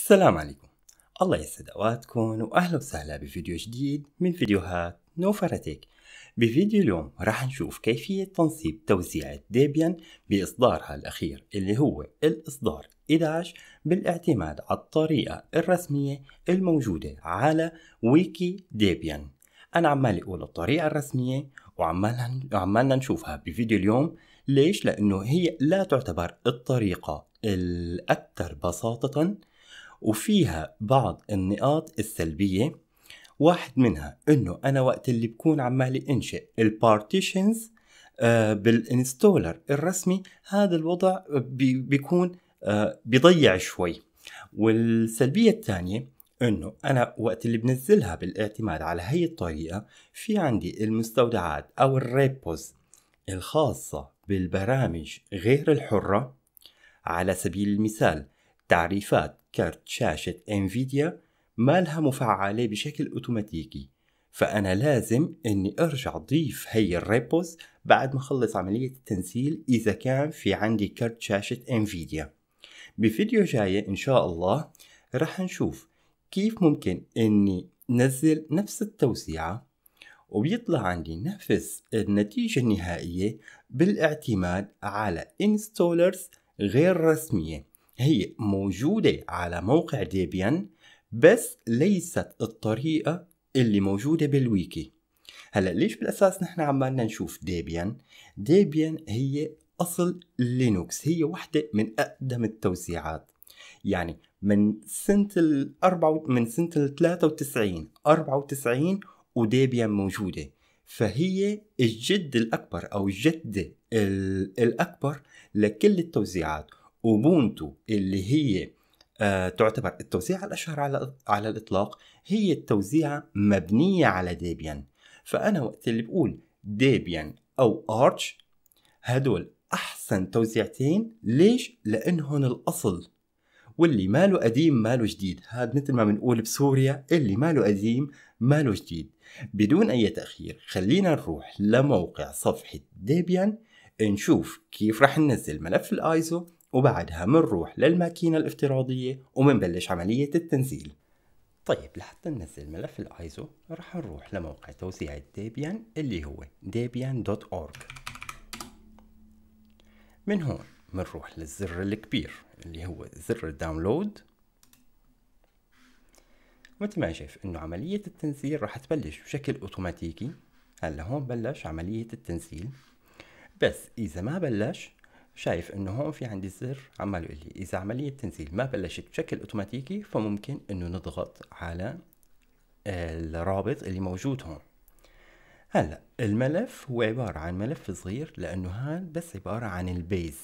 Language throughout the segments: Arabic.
السلام عليكم الله يسعد اوقاتكم واهلا وسهلا بفيديو جديد من فيديوهات نوفرتك بفيديو اليوم راح نشوف كيفية تنصيب توزيعة ديبيان بإصدارها الأخير اللي هو الإصدار 11 بالاعتماد على الطريقة الرسمية الموجودة على ويكي ديبيان أنا عمال أقول الطريقة الرسمية وعمالنا نشوفها بفيديو اليوم ليش؟ لأنه هي لا تعتبر الطريقة الأكثر بساطة وفيها بعض النقاط السلبية واحد منها انه انا وقت اللي بكون عمالي انشئ البارتيشنز آه، بالانستولر الرسمي هذا الوضع بيكون آه، بيضيع شوي والسلبية الثانية انه انا وقت اللي بنزلها بالاعتماد على هي الطريقة في عندي المستودعات او الريبوز الخاصة بالبرامج غير الحرة على سبيل المثال تعريفات كارت شاشة انفيديا مالها مفعلة بشكل اوتوماتيكي فأنا لازم إني أرجع أضيف هي الريبوز بعد ما أخلص عملية التنزيل إذا كان في عندي كارت شاشة انفيديا بفيديو جاية إن شاء الله رح نشوف كيف ممكن إني نزل نفس التوسيعة وبيطلع عندي نفس النتيجة النهائية بالاعتماد على انستولرز غير رسمية هي موجودة على موقع ديبيان بس ليست الطريقة اللي موجودة بالويكي هلا ليش بالاساس نحن عمالنا نشوف ديبيان ديبيان هي اصل لينوكس هي وحده من اقدم التوسيعات يعني من سنة ال من سنة ال 93 94 وديبيان موجودة فهي الجد الأكبر أو الجدة الأكبر لكل التوزيعات اوبونتو اللي هي آه، تعتبر التوزيعة الأشهر على على الإطلاق هي التوزيعة مبنية على ديبيان فأنا وقت اللي بقول ديبيان أو ارتش هدول أحسن توزيعتين ليش؟ لأنهن الأصل واللي ماله قديم ماله جديد هذا مثل ما بنقول بسوريا اللي ماله قديم ماله جديد بدون أي تأخير خلينا نروح لموقع صفحة ديبيان نشوف كيف رح ننزل ملف الايزو وبعدها منروح للماكينة الافتراضية ومنبلش عملية التنزيل طيب لحتى ننزل ملف الايزو رح نروح لموقع توزيع الديبيان اللي هو debian.org من هون منروح للزر الكبير اللي هو زر الداونلود مثل ما شايف انه عملية التنزيل رح تبلش بشكل اوتوماتيكي هلا هون بلش عملية التنزيل بس اذا ما بلش شايف انه هون في عندي زر عمال يقول لي اذا عملية التنزيل ما بلشت بشكل اوتوماتيكي فممكن انه نضغط على آه، الرابط اللي موجود هون هلا الملف هو عبارة عن ملف صغير لانه هاد بس عبارة عن البيز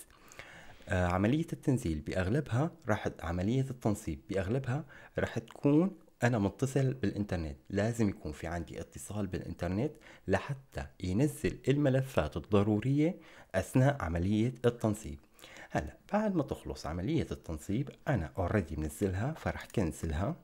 آه، عملية التنزيل بأغلبها راح عملية التنصيب بأغلبها راح تكون انا متصل بالانترنت لازم يكون في عندي اتصال بالانترنت لحتى ينزل الملفات الضروريه اثناء عمليه التنصيب هلا بعد ما تخلص عمليه التنصيب انا اوريدي منزلها فرح كنسلها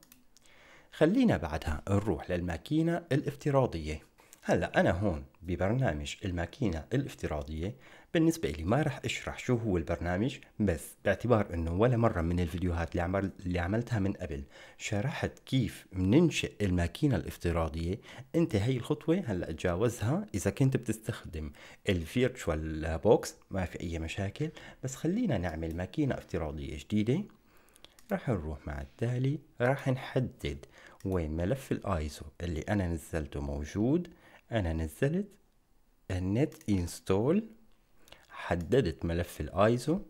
خلينا بعدها نروح للماكينه الافتراضيه هلا أنا هون ببرنامج الماكينة الافتراضية بالنسبة لي ما راح أشرح شو هو البرنامج بس باعتبار أنه ولا مرة من الفيديوهات اللي, عمل اللي عملتها من قبل شرحت كيف بننشئ الماكينة الافتراضية أنت هي الخطوة هلا تجاوزها إذا كنت بتستخدم الفيرتشوال بوكس ما في أي مشاكل بس خلينا نعمل ماكينة افتراضية جديدة راح نروح مع التالي راح نحدد وين ملف الايزو اللي انا نزلته موجود انا نزلت النت انستول حددت ملف الايزو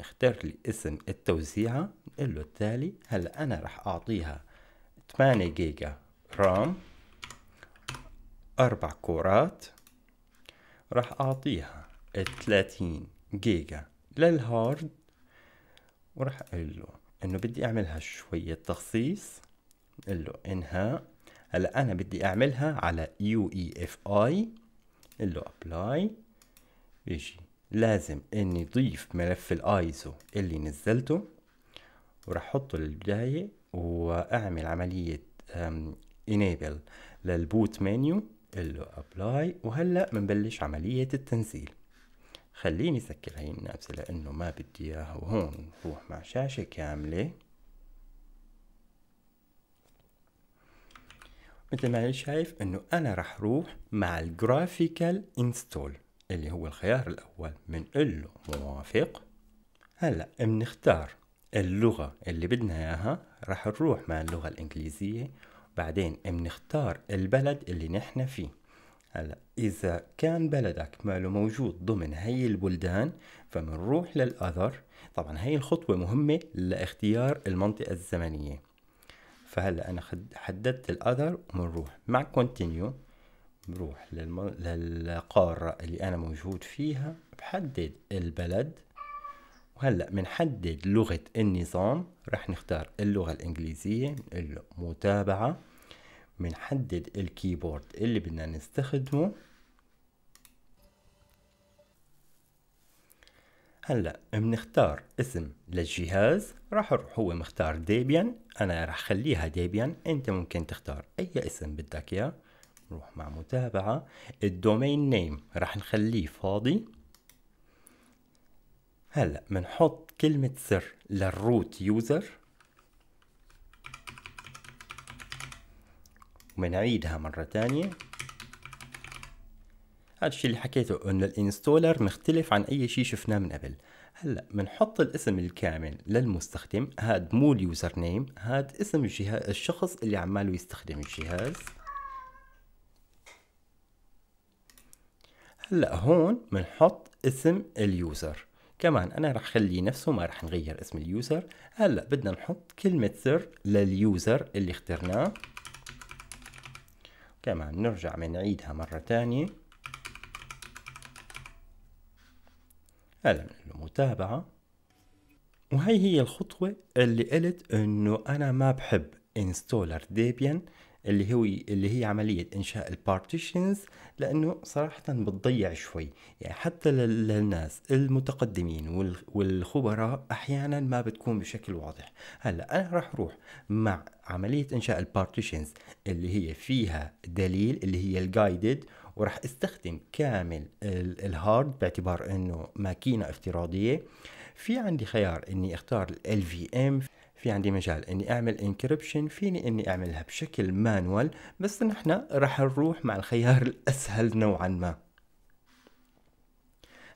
اختار لي اسم التوزيعة نقول له التالي هلا انا راح اعطيها 8 جيجا رام اربع كورات راح اعطيها 30 جيجا للهارد وراح اقول له انه بدي اعملها شوية تخصيص نقول له انهاء هلا انا بدي اعملها على يو اي اف اي له ابلاي بيجي لازم اني اضيف ملف الايزو اللي نزلته وراح احطه للبدايه واعمل عمليه انيبل للبوت منيو له ابلاي وهلا بنبلش عمليه التنزيل خليني اسكر هاي النافذه لانه ما بدي اياها وهون نروح مع شاشه كامله مثل ما شايف انه انا راح اروح مع الجرافيكال انستول اللي هو الخيار الاول من له موافق هلا بنختار اللغه اللي بدنا اياها راح نروح مع اللغه الانجليزيه بعدين بنختار البلد اللي نحن فيه هلا اذا كان بلدك ماله موجود ضمن هي البلدان فبنروح للاذر طبعا هي الخطوه مهمه لاختيار المنطقه الزمنيه فهلا انا حددت الاذر ونروح مع كونتينيو بروح للم... للقارة اللي انا موجود فيها بحدد البلد وهلا بنحدد لغة النظام راح نختار اللغة الانجليزية المتابعة متابعة بنحدد الكيبورد اللي بدنا نستخدمه هلا بنختار اسم للجهاز راح اروح هو مختار ديبيان انا راح خليها ديبيان انت ممكن تختار اي اسم بدك اياه نروح مع متابعة الدومين نيم راح نخليه فاضي هلا بنحط كلمة سر للروت يوزر وبنعيدها مرة تانية هذا الشيء اللي حكيته انه الانستولر مختلف عن اي شيء شفناه من قبل هلا بنحط الاسم الكامل للمستخدم هاد مو اليوزر نيم هاد اسم الجهاز الشخص اللي عماله يستخدم الجهاز هلا هون بنحط اسم اليوزر كمان انا رح خليه نفسه ما رح نغير اسم اليوزر هلا بدنا نحط كلمة سر لليوزر اللي اخترناه كمان نرجع بنعيدها مرة تانية هذا من المتابعة وهي هي الخطوة اللي قلت انه انا ما بحب انستولر ديبيان اللي هو اللي هي عملية إنشاء البارتيشنز لأنه صراحة بتضيع شوي يعني حتى للناس المتقدمين والخبراء أحيانا ما بتكون بشكل واضح هلا أنا راح أروح مع عملية إنشاء البارتيشنز اللي هي فيها دليل اللي هي الجايدد وراح استخدم كامل الهارد باعتبار انه ماكينه افتراضيه في عندي خيار اني اختار ال في ام في عندي مجال اني اعمل انكربشن فيني اني اعملها بشكل مانوال بس نحن راح نروح مع الخيار الاسهل نوعا ما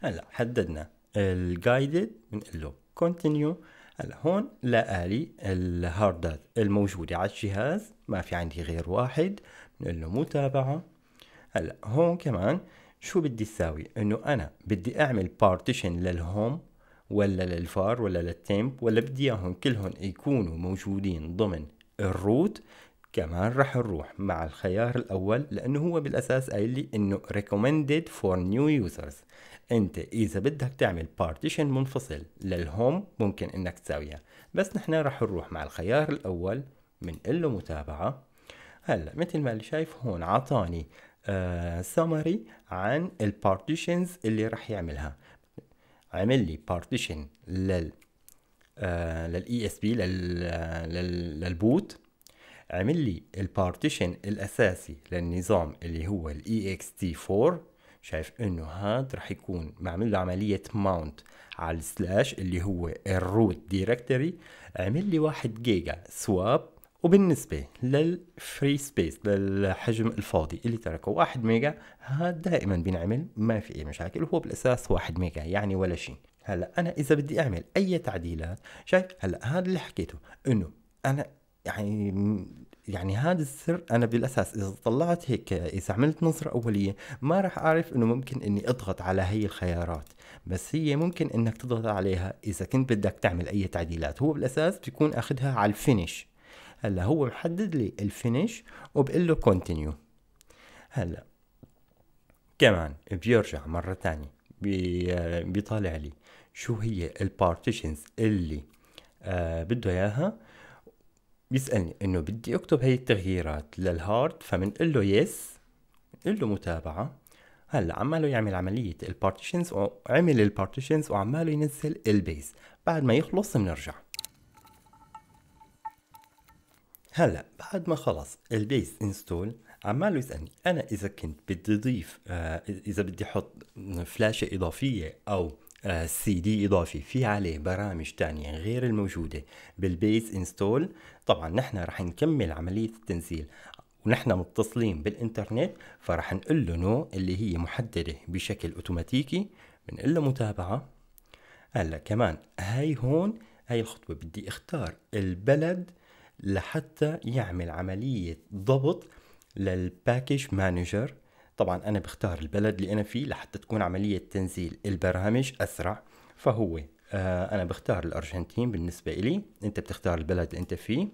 هلا حددنا الجايدد بنقول له كونتينيو هلا هون لا الي الهاردات الموجوده على الجهاز ما في عندي غير واحد بنقول له متابعه هلا هون كمان شو بدي اساوي انه انا بدي اعمل بارتيشن للهوم ولا للفار ولا للتيمب ولا بدي اياهم كلهم يكونوا موجودين ضمن الروت كمان رح نروح مع الخيار الاول لانه هو بالاساس قايل لي انه recommended for new users انت اذا بدك تعمل بارتيشن منفصل للهوم ممكن انك تساويها بس نحن رح نروح مع الخيار الاول من له متابعه هلا مثل ما اللي شايف هون عطاني سمري آه، عن البارتيشنز اللي راح يعملها عمل لي بارتيشن لل للاي اس بي للبوت عمل لي البارتيشن الاساسي للنظام اللي هو الاي اكس تي 4 شايف انه هاد راح يكون معمل له عمليه ماونت على السلاش اللي هو الروت دايركتوري عمل لي واحد جيجا سواب وبالنسبة للفري سبيس للحجم الفاضي اللي تركه واحد ميجا هاد دائما بينعمل ما في أي مشاكل هو بالأساس واحد ميجا يعني ولا شيء هلا أنا إذا بدي أعمل أي تعديلات شايف هلا هذا اللي حكيته إنه أنا يعني يعني هذا السر انا بالاساس اذا طلعت هيك اذا عملت نظره اوليه ما راح اعرف انه ممكن اني اضغط على هي الخيارات بس هي ممكن انك تضغط عليها اذا كنت بدك تعمل اي تعديلات هو بالاساس بيكون اخذها على الفينش هلا هو محدد لي الفينش وبقول له كونتينيو هلا كمان بيرجع مرة تانية آه، بيطالع لي شو هي البارتيشنز اللي آه بده اياها بيسألني انه بدي اكتب هي التغييرات للهارد فبنقول له يس بنقول له متابعة هلا عماله يعمل عملية البارتيشنز وعمل البارتيشنز وعماله ينزل البيز بعد ما يخلص بنرجع هلا بعد ما خلص البيس انستول عماله يسالني انا اذا كنت بدي اضيف آه، اذا بدي احط فلاشه اضافيه او سي آه، دي اضافي في عليه برامج تانية غير الموجوده بالبيس انستول طبعا نحن رح نكمل عمليه التنزيل ونحن متصلين بالانترنت فرح نقول له نو اللي هي محدده بشكل اوتوماتيكي بنقول له متابعه هلا كمان هاي هون هاي الخطوه بدي اختار البلد لحتى يعمل عملية ضبط للباكج مانجر طبعا أنا بختار البلد اللي أنا فيه لحتى تكون عملية تنزيل البرامج أسرع فهو آه، أنا بختار الأرجنتين بالنسبة إلي أنت بتختار البلد اللي أنت فيه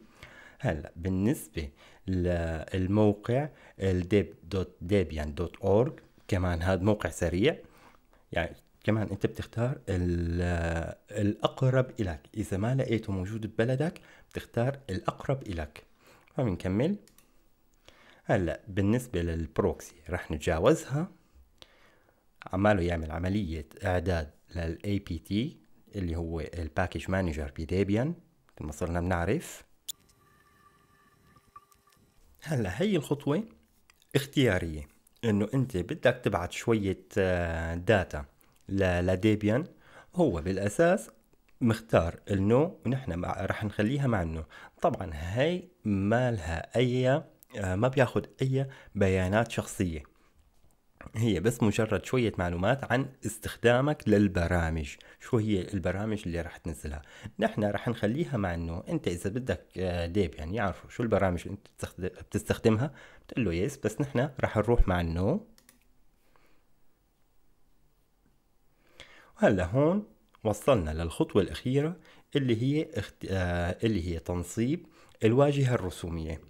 هلا بالنسبة للموقع الديب دوت ديبيان دوت أورج كمان هذا موقع سريع يعني كمان انت بتختار الاقرب الك اذا ما لقيته موجود ببلدك بتختار الاقرب الك فبنكمل هلا بالنسبه للبروكسي رح نتجاوزها عماله يعمل عمليه اعداد للاي بي تي اللي هو الباكج مانجر بديبيان ما صرنا بنعرف هلا هي الخطوه اختياريه انه انت بدك تبعت شويه داتا آه، لديبيان هو بالاساس مختار النو ونحن راح نخليها مع النو طبعا هاي ما لها اي آه، ما بياخد اي بيانات شخصيه هي بس مجرد شوية معلومات عن استخدامك للبرامج شو هي البرامج اللي راح تنزلها نحن راح نخليها مع انه انت اذا بدك آه، ديب يعني يعرفوا شو البرامج اللي انت بتستخدمها بتقول له يس بس نحن راح نروح مع النو وهلا هون وصلنا للخطوة الأخيرة اللي هي اخت... آه اللي هي تنصيب الواجهة الرسومية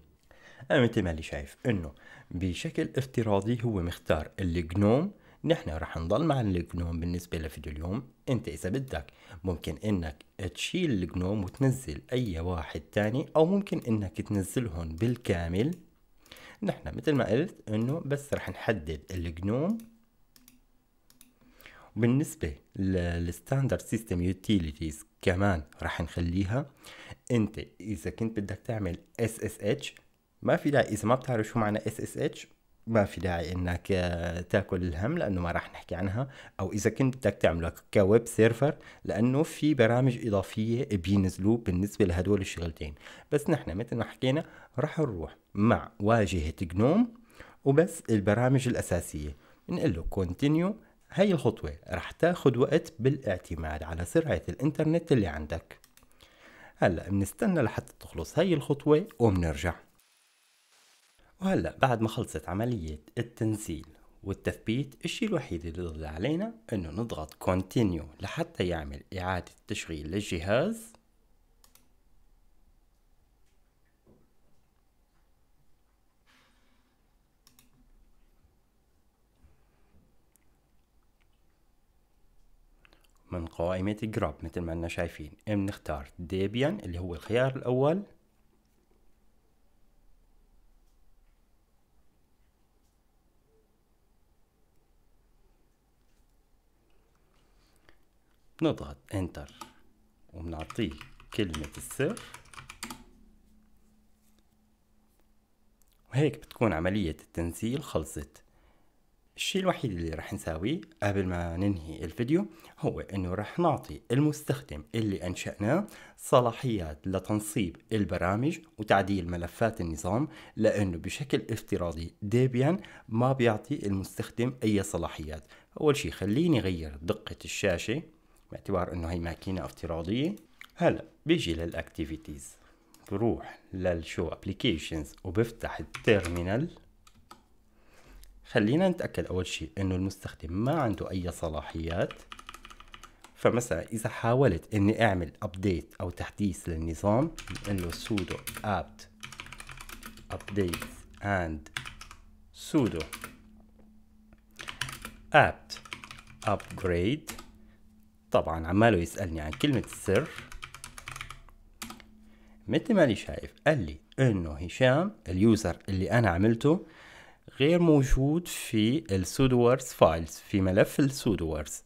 أنا مثل ما اللي شايف إنه بشكل افتراضي هو مختار الجنوم نحن رح نضل مع الجنوم بالنسبة لفيديو اليوم انت اذا بدك ممكن انك تشيل الجنوم وتنزل اي واحد تاني او ممكن انك تنزلهم بالكامل نحن مثل ما قلت انه بس رح نحدد الجنوم بالنسبة للستاندرد سيستم يوتيليتيز كمان راح نخليها انت اذا كنت بدك تعمل اس اس اتش ما في داعي اذا ما بتعرف شو معنى اس اس اتش ما في داعي انك آه، تاكل الهم لانه ما راح نحكي عنها او اذا كنت بدك تعمله كويب سيرفر لانه في برامج اضافيه بينزلوا بالنسبه لهدول الشغلتين بس نحن مثل ما حكينا راح نروح مع واجهه جنوم وبس البرامج الاساسيه بنقول له كونتينيو هاي الخطوة رح تاخد وقت بالاعتماد على سرعة الانترنت اللي عندك هلا بنستنى لحتى تخلص هاي الخطوة وبنرجع وهلا بعد ما خلصت عملية التنزيل والتثبيت الشي الوحيد اللي ضل علينا انه نضغط continue لحتى يعمل اعادة تشغيل للجهاز من قائمة جراب مثل ما احنا شايفين بنختار ديبيان اللي هو الخيار الأول بنضغط انتر وبنعطيه كلمة السر وهيك بتكون عملية التنزيل خلصت الشيء الوحيد اللي راح نساويه قبل ما ننهي الفيديو هو انه راح نعطي المستخدم اللي انشأناه صلاحيات لتنصيب البرامج وتعديل ملفات النظام لانه بشكل افتراضي ديبيان ما بيعطي المستخدم اي صلاحيات اول شيء خليني اغير دقة الشاشة باعتبار انه هي ماكينة افتراضية هلا بيجي للاكتيفيتيز بروح للشو ابليكيشنز وبفتح التيرمينال خلينا نتأكد أول شيء إنه المستخدم ما عنده أي صلاحيات فمثلا إذا حاولت إني أعمل أبديت أو تحديث للنظام إنه له sudo apt update and sudo apt upgrade طبعا عماله يسألني عن كلمة السر مثل ما لي شايف قال لي انه هشام اليوزر اللي انا عملته غير موجود في السودوورز فايلز في ملف السودوورز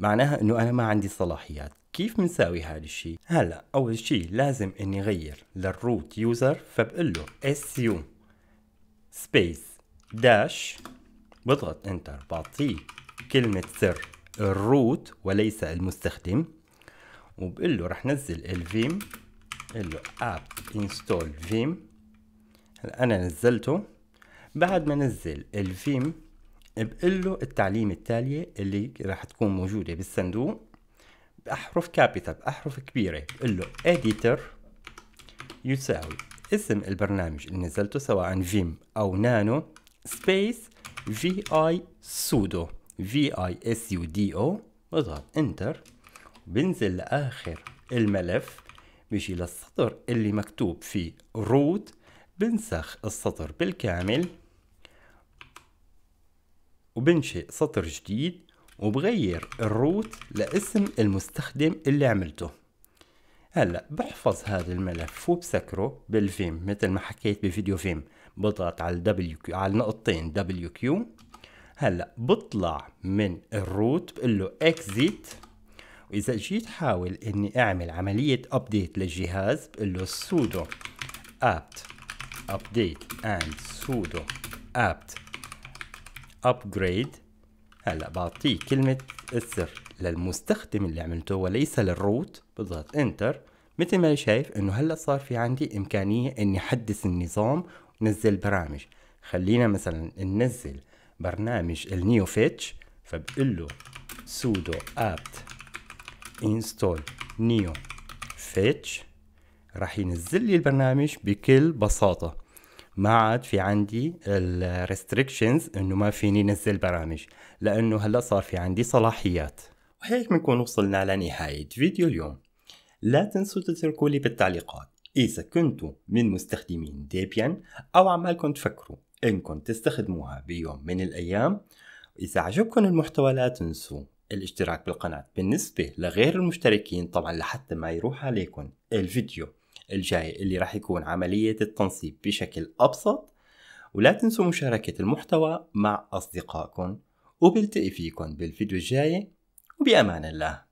معناها انه انا ما عندي صلاحيات كيف بنساوي هذا الشيء هلا اول شيء لازم اني اغير للروت يوزر فبقول له su سبيس داش بضغط انتر بعطيه كلمة سر الروت وليس المستخدم وبقول له رح نزل الفيم قل له app install vim هلا انا نزلته بعد ما نزل الفيم بقول له التعليم التالية اللي راح تكون موجودة بالصندوق بأحرف كابيتال بأحرف كبيرة بقول له editor يساوي اسم البرنامج اللي نزلته سواء فيم أو نانو سبيس في اي سودو في اي اس يو دي او بضغط انتر بنزل لاخر الملف بيجي للسطر اللي مكتوب فيه روت بنسخ السطر بالكامل وبنشئ سطر جديد وبغير الروت لاسم المستخدم اللي عملته هلا بحفظ هذا الملف وبسكره بالفيم مثل ما حكيت بفيديو فيم بضغط على الدبليو كيو على النقطتين دبليو كيو هلا بطلع من الروت بقول له اكزيت واذا جيت حاول اني اعمل عمليه ابديت للجهاز بقول له سودو apt update and sudo apt upgrade هلا بعطيه كلمة السر للمستخدم اللي عملته وليس للروت بضغط انتر مثل ما شايف انه هلا صار في عندي امكانية اني احدث النظام ونزل برامج خلينا مثلا ننزل برنامج النيو فيتش فبقول له sudo apt install new fetch راح ينزل لي البرنامج بكل بساطة ما عاد في عندي الريستريكشنز انه ما فيني نزل برامج لانه هلا صار في عندي صلاحيات وهيك بنكون وصلنا لنهاية فيديو اليوم لا تنسوا تتركوا لي بالتعليقات إذا كنتوا من مستخدمين ديبيان أو عمالكم تفكروا إنكم تستخدموها بيوم من الأيام إذا عجبكم المحتوى لا تنسوا الاشتراك بالقناة بالنسبة لغير المشتركين طبعا لحتى ما يروح عليكم الفيديو الجاي اللي راح يكون عملية التنصيب بشكل أبسط ولا تنسوا مشاركة المحتوى مع أصدقائكم وبلتقي فيكم بالفيديو الجاي وبأمان الله